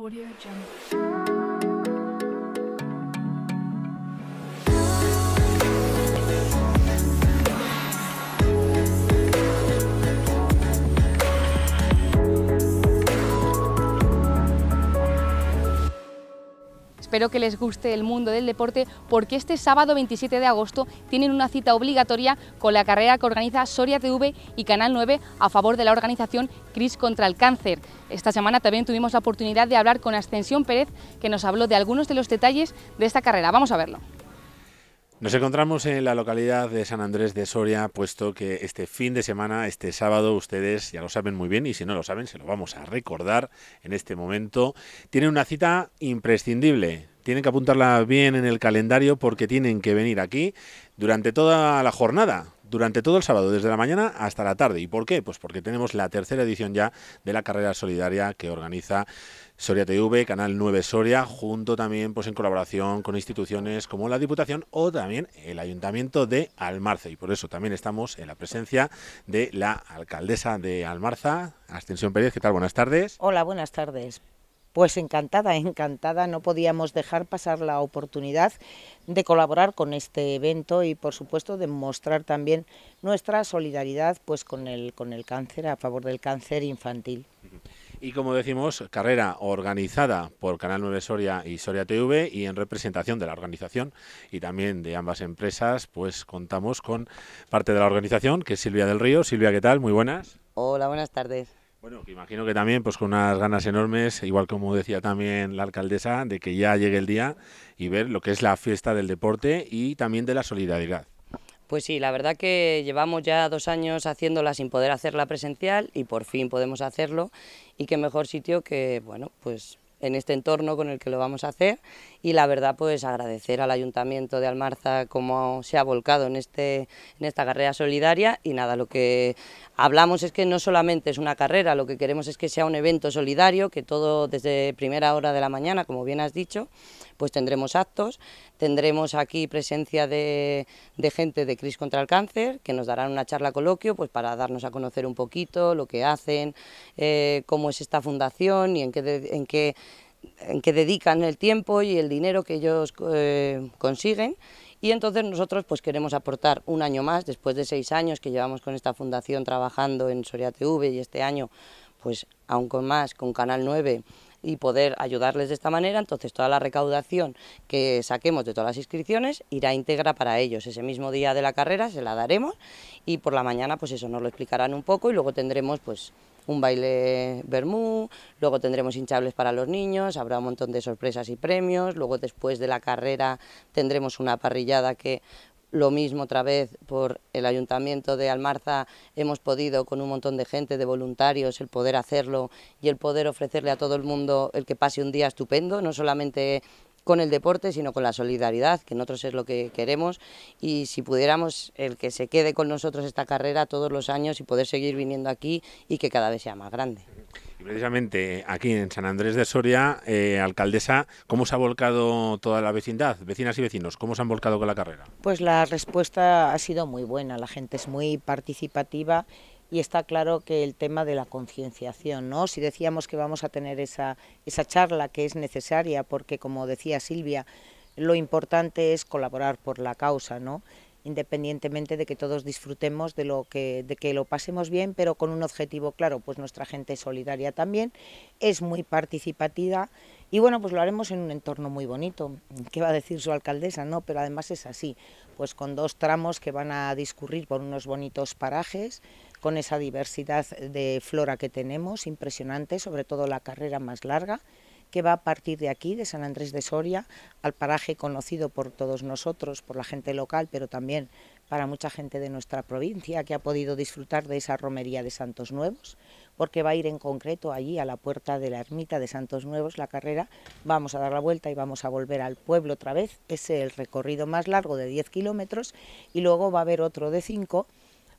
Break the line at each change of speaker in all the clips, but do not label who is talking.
Audio Jungle. Espero que les guste el mundo del deporte porque este sábado 27 de agosto tienen una cita obligatoria con la carrera que organiza Soria TV y Canal 9 a favor de la organización Cris contra el Cáncer. Esta semana también tuvimos la oportunidad de hablar con Ascensión Pérez que nos habló de algunos de los detalles de esta carrera. Vamos a verlo.
Nos encontramos en la localidad de San Andrés de Soria, puesto que este fin de semana, este sábado, ustedes ya lo saben muy bien y si no lo saben, se lo vamos a recordar en este momento. Tienen una cita imprescindible. Tienen que apuntarla bien en el calendario porque tienen que venir aquí durante toda la jornada durante todo el sábado, desde la mañana hasta la tarde. ¿Y por qué? Pues porque tenemos la tercera edición ya de la carrera solidaria que organiza Soria TV, Canal 9 Soria, junto también pues en colaboración con instituciones como la Diputación o también el Ayuntamiento de Almarza. Y por eso también estamos en la presencia de la alcaldesa de Almarza, Ascensión Pérez. ¿Qué tal? Buenas tardes.
Hola, buenas tardes. Pues encantada, encantada, no podíamos dejar pasar la oportunidad de colaborar con este evento y por supuesto de mostrar también nuestra solidaridad pues con el con el cáncer a favor del cáncer infantil.
Y como decimos, carrera organizada por Canal 9 Soria y Soria TV y en representación de la organización y también de ambas empresas, pues contamos con parte de la organización que es Silvia del Río. Silvia, ¿qué tal? Muy buenas.
Hola, buenas tardes. Bueno, que imagino
que también, pues con unas ganas enormes, igual como decía también la alcaldesa, de que ya llegue el día y ver lo que es la fiesta del deporte y también de la solidaridad.
Pues sí, la verdad que llevamos ya dos años haciéndola sin poder hacerla presencial y por fin podemos hacerlo y qué mejor sitio que, bueno, pues en este entorno con el que lo vamos a hacer y la verdad pues agradecer al Ayuntamiento de Almarza como se ha volcado en, este, en esta carrera solidaria y nada, lo que hablamos es que no solamente es una carrera, lo que queremos es que sea un evento solidario, que todo desde primera hora de la mañana, como bien has dicho, pues tendremos actos, tendremos aquí presencia de, gente de CRIS contra el cáncer, que nos darán una charla coloquio pues para darnos a conocer un poquito lo que hacen, eh, cómo es esta fundación y en qué, en qué en que dedican el tiempo y el dinero que ellos eh, consiguen y entonces nosotros pues queremos aportar un año más, después de seis años que llevamos con esta fundación trabajando en Soria TV y este año pues aún con más, con Canal 9 y poder ayudarles de esta manera, entonces toda la recaudación que saquemos de todas las inscripciones irá íntegra para ellos. Ese mismo día de la carrera se la daremos y por la mañana pues eso nos lo explicarán un poco y luego tendremos pues un baile bermú, luego tendremos hinchables para los niños, habrá un montón de sorpresas y premios, luego después de la carrera tendremos una parrillada que lo mismo otra vez por el Ayuntamiento de Almarza hemos podido con un montón de gente, de voluntarios, el poder hacerlo y el poder ofrecerle a todo el mundo el que pase un día estupendo, no solamente con el deporte, sino con la solidaridad, que nosotros es lo que queremos, y si pudiéramos el que se quede con nosotros esta carrera todos los años y poder seguir viniendo aquí y que cada vez sea más grande.
precisamente eh, aquí en San Andrés de Soria, eh, alcaldesa, ¿cómo se ha volcado toda la vecindad, vecinas y vecinos? ¿Cómo se han volcado con la carrera?
Pues la respuesta ha sido muy buena, la gente es muy participativa y está claro que el tema de la concienciación, ¿no? Si decíamos que vamos a tener esa, charla que es necesaria, porque como decía Silvia, lo importante es colaborar por la causa, ¿no? independientemente de que todos disfrutemos de lo que de que lo pasemos bien, pero con un objetivo claro, pues nuestra gente solidaria también, es muy participativa y bueno, pues lo haremos en un entorno muy bonito, ¿qué va a decir su alcaldesa, no, pero además es así, pues con dos tramos que van a discurrir por unos bonitos parajes con esa diversidad de flora que tenemos, impresionante, sobre todo la carrera más larga, que va a partir de aquí, de San Andrés de Soria, al paraje conocido por todos nosotros, por la gente local, pero también para mucha gente de nuestra provincia que ha podido disfrutar de esa romería de Santos Nuevos, porque va a ir en concreto allí a la puerta de la ermita de Santos Nuevos, la carrera, vamos a dar la vuelta y vamos a volver al pueblo otra vez, es el recorrido más largo de 10 kilómetros y luego va a haber otro de 5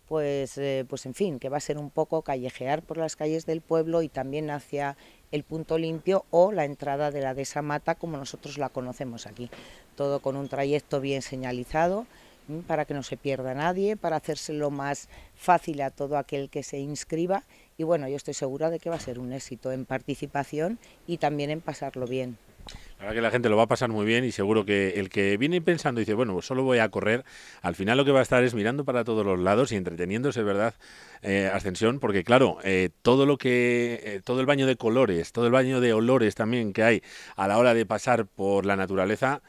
pues, eh, pues en fin, que va a ser un poco callejear por las calles del pueblo y también hacia el punto limpio o la entrada de la mata como nosotros la conocemos aquí. Todo con un trayecto bien señalizado para que no se pierda nadie, para hacérselo más fácil a todo aquel que se inscriba y bueno, yo estoy segura de que va a ser un éxito en participación y también en pasarlo bien.
La verdad que la gente lo va a pasar muy bien y seguro que el que viene pensando y dice, bueno, pues solo voy a correr, al final lo que va a estar es mirando para todos los lados y entreteniéndose, ¿verdad? Eh, ascensión, porque claro, eh, todo lo que, eh, todo el baño de colores, todo el baño de olores también que hay a la hora de pasar por la naturaleza,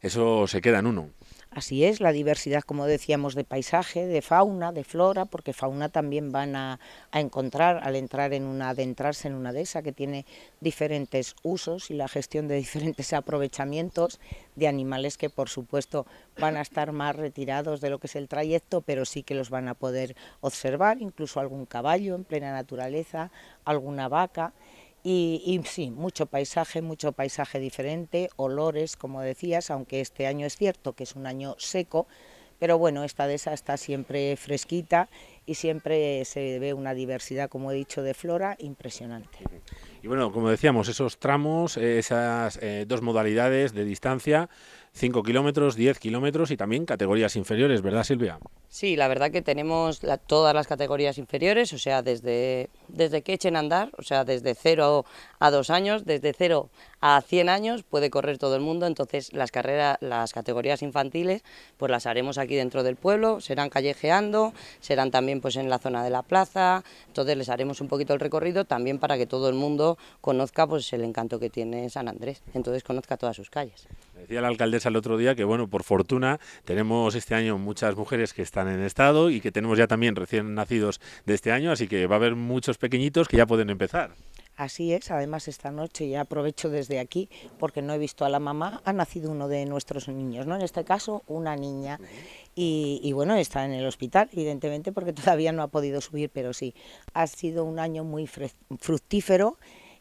eso se queda en uno.
Así es, la diversidad, como decíamos, de paisaje, de fauna, de flora, porque fauna también van a, encontrar al entrar en una, adentrarse en una dehesa que tiene diferentes usos y la gestión de diferentes aprovechamientos de animales que, por supuesto, van a estar más retirados de lo que es el trayecto, pero sí que los van a poder observar, incluso algún caballo en plena naturaleza, alguna vaca. Y, sí, mucho paisaje, mucho paisaje diferente, olores, como decías, aunque este año es cierto que es un año seco, pero bueno, esta dehesa está siempre fresquita y siempre se ve una diversidad, como he dicho, de flora impresionante.
Y bueno, como decíamos, esos tramos, eh, esas eh, dos modalidades de distancia, 5 kilómetros, 10 kilómetros y también categorías inferiores, ¿verdad Silvia?
Sí, la verdad que tenemos todas las categorías inferiores, o sea, desde, desde que echen a andar, o sea, desde 0 a 2 años, desde 0 a 100 años puede correr todo el mundo, entonces las carreras, las categorías infantiles, pues las haremos aquí dentro del pueblo, serán callejeando, serán también pues en la zona de la plaza, entonces les haremos un poquito el recorrido también para que todo el mundo conozca pues, el encanto que tiene San Andrés, entonces conozca todas sus calles.
Decía la alcaldesa el otro día que, bueno, por fortuna tenemos este año muchas mujeres que están en estado y que tenemos ya también recién nacidos de este año, así que va a haber muchos pequeñitos que ya pueden empezar.
Así es, además esta noche ya aprovecho desde aquí porque no he visto a la mamá, ha nacido uno de nuestros niños, ¿no? En este caso una niña y, bueno, está en el hospital evidentemente porque todavía no ha podido subir, pero sí, ha sido un año muy fructífero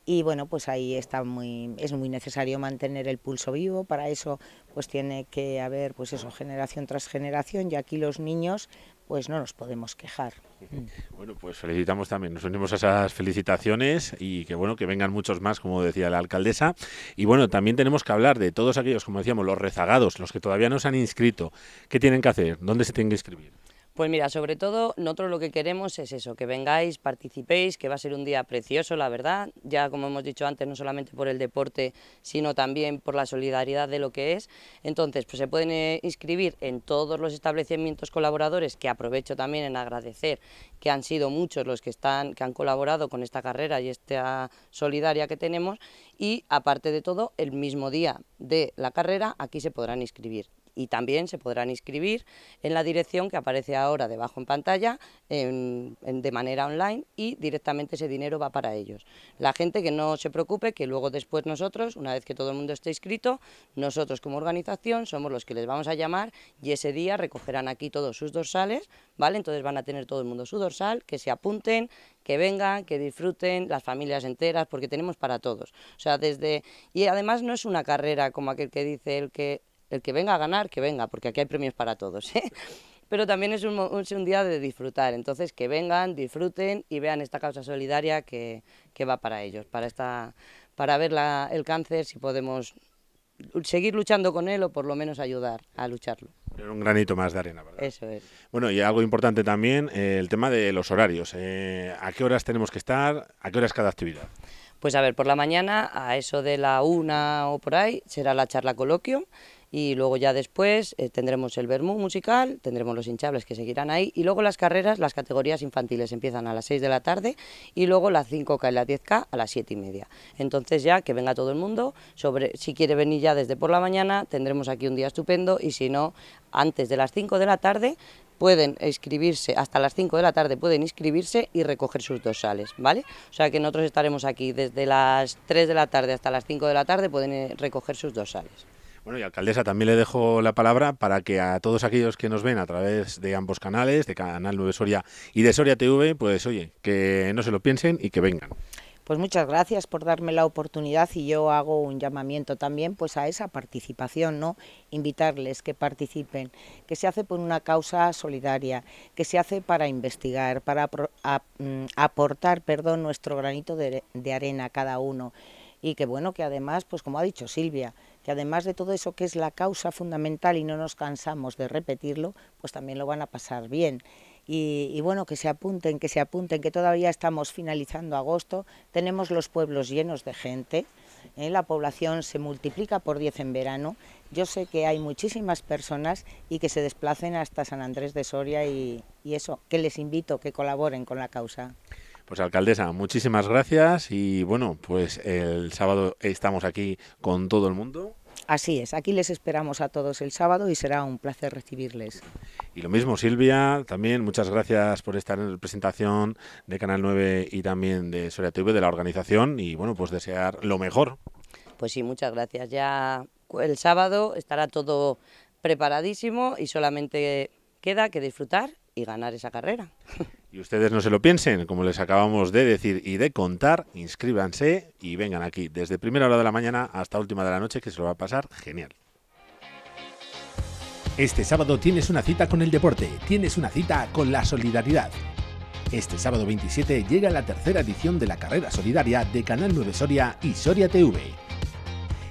y bueno, pues ahí está muy, es muy necesario mantener el pulso vivo, para eso pues tiene que haber pues eso, generación tras generación y aquí los niños pues no nos podemos quejar. Bueno,
pues felicitamos también, nos unimos a esas felicitaciones y que bueno, que vengan muchos más, como decía la alcaldesa. Y bueno, también tenemos que hablar de todos aquellos, como decíamos, los rezagados, los que todavía no se han inscrito. ¿Qué tienen que hacer? ¿Dónde se tienen que inscribir?
Pues mira, sobre todo nosotros lo que queremos es eso, que vengáis, participéis, que va a ser un día precioso, la verdad, ya como hemos dicho antes, no solamente por el deporte, sino también por la solidaridad de lo que es. Entonces, pues se pueden eh, inscribir en todos los establecimientos colaboradores, que aprovecho también en agradecer que han sido muchos los que, están, que han colaborado con esta carrera y esta solidaria que tenemos, y aparte de todo, el mismo día de la carrera aquí se podrán inscribir y también se podrán inscribir en la dirección que aparece ahora debajo en pantalla de manera online y directamente ese dinero va para ellos. La gente que no se preocupe que luego después nosotros, una vez que todo el mundo esté inscrito, nosotros como organización somos los que les vamos a llamar y ese día recogerán aquí todos sus dorsales, ¿vale? Entonces van a tener todo el mundo su dorsal, que se apunten, que vengan, que disfruten, las familias enteras, porque tenemos para todos. O sea, desde... Y además no es una carrera como aquel que dice el que el que venga a ganar, que venga, porque aquí hay premios para todos. ¿eh? Pero también es un, día de disfrutar, entonces que vengan, disfruten y vean esta causa solidaria que, va para ellos, para, esta, para ver el cáncer, si podemos seguir luchando con él o por lo menos ayudar a lucharlo. un
granito más de arena, ¿verdad? Eso es. Bueno, y algo importante también, eh, el tema de los horarios. Eh, ¿A qué horas tenemos que estar? ¿A qué horas cada actividad?
Pues a ver, por la mañana, a eso de la una o por ahí, será la charla coloquio y luego ya después eh, tendremos el Bermú musical, tendremos los hinchables que seguirán ahí y luego las carreras, las categorías infantiles empiezan a las 6 de la tarde y luego las 5K y las 10K a las 7 y media. Entonces ya que venga todo el mundo, sobre, si quiere venir ya desde por la mañana tendremos aquí un día estupendo y si no, antes de las 5 de la tarde pueden inscribirse, hasta las 5 de la tarde pueden inscribirse y recoger sus dorsales, ¿vale? O sea que nosotros estaremos aquí desde las 3 de la tarde hasta las 5 de la tarde pueden eh, recoger sus dorsales.
Bueno, y alcaldesa, también le dejo la palabra para que a todos aquellos que nos ven a través de ambos canales, de Canal 9 Soria y de Soria TV, pues oye, que no se lo piensen y que vengan.
Pues muchas gracias por darme la oportunidad y yo hago un llamamiento también pues a esa participación, ¿no? Invitarles que participen, que se hace por una causa solidaria, que se hace para investigar, para mm, aportar, perdón, nuestro granito de, de arena cada uno y que bueno, que además, pues como ha dicho Silvia, que además de todo eso que es la causa fundamental y no nos cansamos de repetirlo, pues también lo van a pasar bien. Y, bueno, que se apunten, que se apunten, que todavía estamos finalizando agosto, tenemos los pueblos llenos de gente, ¿eh? la población se multiplica por 10 en verano, yo sé que hay muchísimas personas y que se desplacen hasta San Andrés de Soria y, y eso, que les invito, que colaboren con la causa.
Pues alcaldesa, muchísimas gracias y bueno, pues el sábado estamos aquí con todo el mundo.
Así es, aquí les esperamos a todos el sábado y será un placer recibirles.
Y lo mismo Silvia, también muchas gracias por estar en la presentación de Canal 9 y también de Soria TV, de la organización y bueno, pues desear lo mejor.
Pues sí, muchas gracias. Ya el sábado estará todo preparadísimo y solamente queda que disfrutar y ganar esa carrera.
Y ustedes no se lo piensen, como les acabamos de decir y de contar, inscríbanse y vengan aquí desde primera hora de la mañana hasta última de la noche, que se lo va a pasar genial. Este sábado tienes una cita con el deporte, tienes una cita con la solidaridad. Este sábado 27 llega la tercera edición de la carrera solidaria de Canal 9 Soria y Soria TV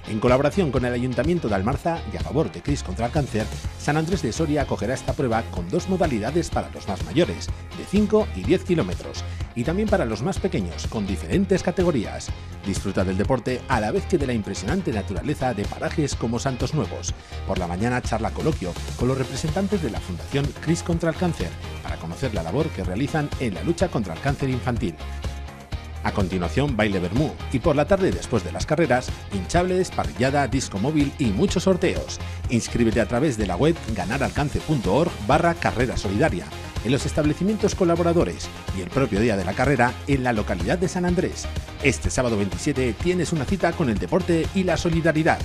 en colaboración con el Ayuntamiento de Almarza y a favor de Cris contra el Cáncer, San Andrés de Soria acogerá esta prueba con dos modalidades para los más mayores, de 5 y 10 kilómetros, y también para los más pequeños, con diferentes categorías. Disfruta del deporte a la vez que de la impresionante naturaleza de parajes como Santos Nuevos. Por la mañana charla coloquio con los representantes de la Fundación Cris contra el Cáncer para conocer la labor que realizan en la lucha contra el cáncer infantil. A continuación, baile bermú y por la tarde después de las carreras, hinchables, parrillada, disco móvil y muchos sorteos. Inscríbete a través de la web ganaralcance.org barra carrera solidaria, en los establecimientos colaboradores y el propio día de la carrera en la localidad de San Andrés. Este sábado 27 tienes una cita con el deporte y la solidaridad.